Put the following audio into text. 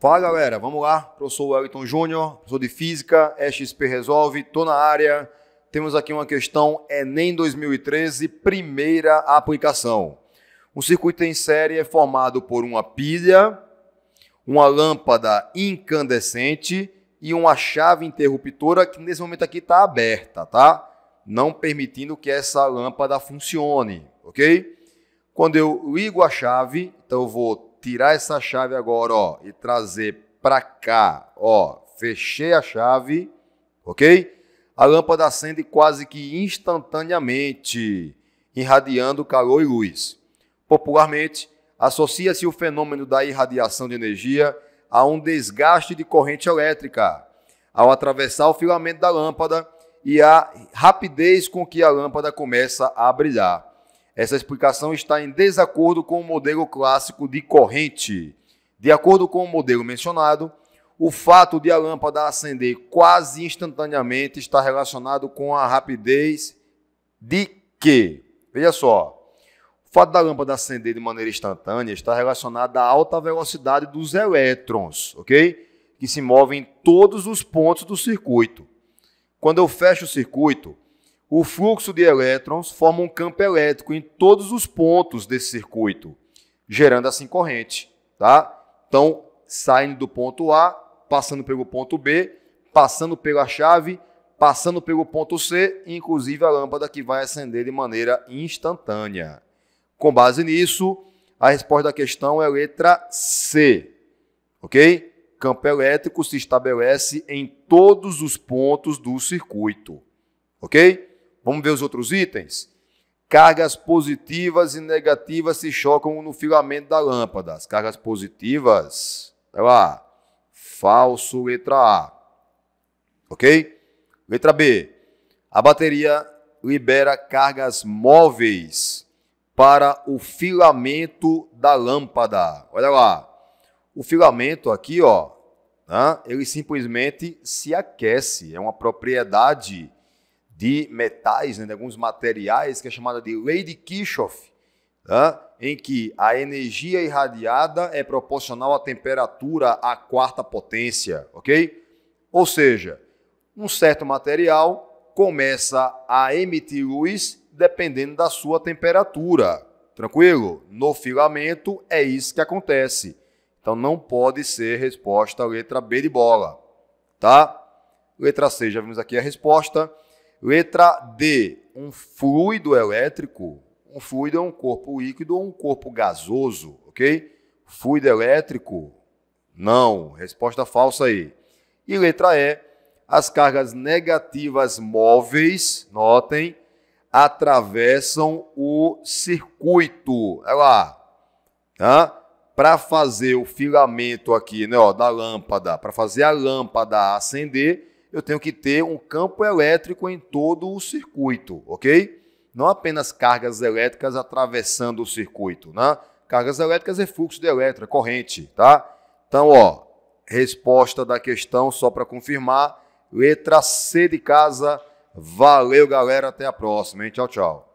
Fala galera, vamos lá. Professor Wellington Júnior, professor de Física, EXP Resolve, tô na área. Temos aqui uma questão Enem 2013, primeira aplicação. Um circuito em série é formado por uma pilha, uma lâmpada incandescente e uma chave interruptora que nesse momento aqui está aberta, tá? Não permitindo que essa lâmpada funcione, ok? Quando eu ligo a chave, então eu vou tirar essa chave agora, ó, e trazer para cá, ó, fechei a chave, ok? A lâmpada acende quase que instantaneamente, irradiando calor e luz. Popularmente, associa-se o fenômeno da irradiação de energia a um desgaste de corrente elétrica, ao atravessar o filamento da lâmpada e a rapidez com que a lâmpada começa a brilhar. Essa explicação está em desacordo com o modelo clássico de corrente. De acordo com o modelo mencionado, o fato de a lâmpada acender quase instantaneamente está relacionado com a rapidez de que? Veja só. O fato da lâmpada acender de maneira instantânea está relacionado à alta velocidade dos elétrons, ok? Que se movem em todos os pontos do circuito. Quando eu fecho o circuito, o fluxo de elétrons forma um campo elétrico em todos os pontos desse circuito, gerando assim corrente, tá? Então, saindo do ponto A, passando pelo ponto B, passando pela chave, passando pelo ponto C, inclusive a lâmpada que vai acender de maneira instantânea. Com base nisso, a resposta da questão é a letra C. OK? Campo elétrico se estabelece em todos os pontos do circuito. OK? Vamos ver os outros itens? Cargas positivas e negativas se chocam no filamento da lâmpada. As cargas positivas, olha tá lá, falso, letra A. Ok? Letra B. A bateria libera cargas móveis para o filamento da lâmpada. Olha lá. O filamento aqui, ó, né, ele simplesmente se aquece. É uma propriedade de metais, né, de alguns materiais, que é chamada de lei de Kirchhoff, tá? em que a energia irradiada é proporcional à temperatura à quarta potência, ok? Ou seja, um certo material começa a emitir luz dependendo da sua temperatura. Tranquilo? No filamento é isso que acontece. Então não pode ser resposta letra B de bola, tá? Letra C, já vimos aqui a resposta. Letra D, um fluido elétrico. Um fluido é um corpo líquido ou um corpo gasoso, ok? Fluido elétrico? Não, resposta falsa aí. E letra E, as cargas negativas móveis, notem, atravessam o circuito. Olha lá. Tá? Para fazer o filamento aqui né, ó, da lâmpada, para fazer a lâmpada acender, eu tenho que ter um campo elétrico em todo o circuito, ok? Não apenas cargas elétricas atravessando o circuito, né? Cargas elétricas é fluxo de elétrica, corrente, tá? Então, ó, resposta da questão, só para confirmar, letra C de casa. Valeu, galera, até a próxima, hein? Tchau, tchau.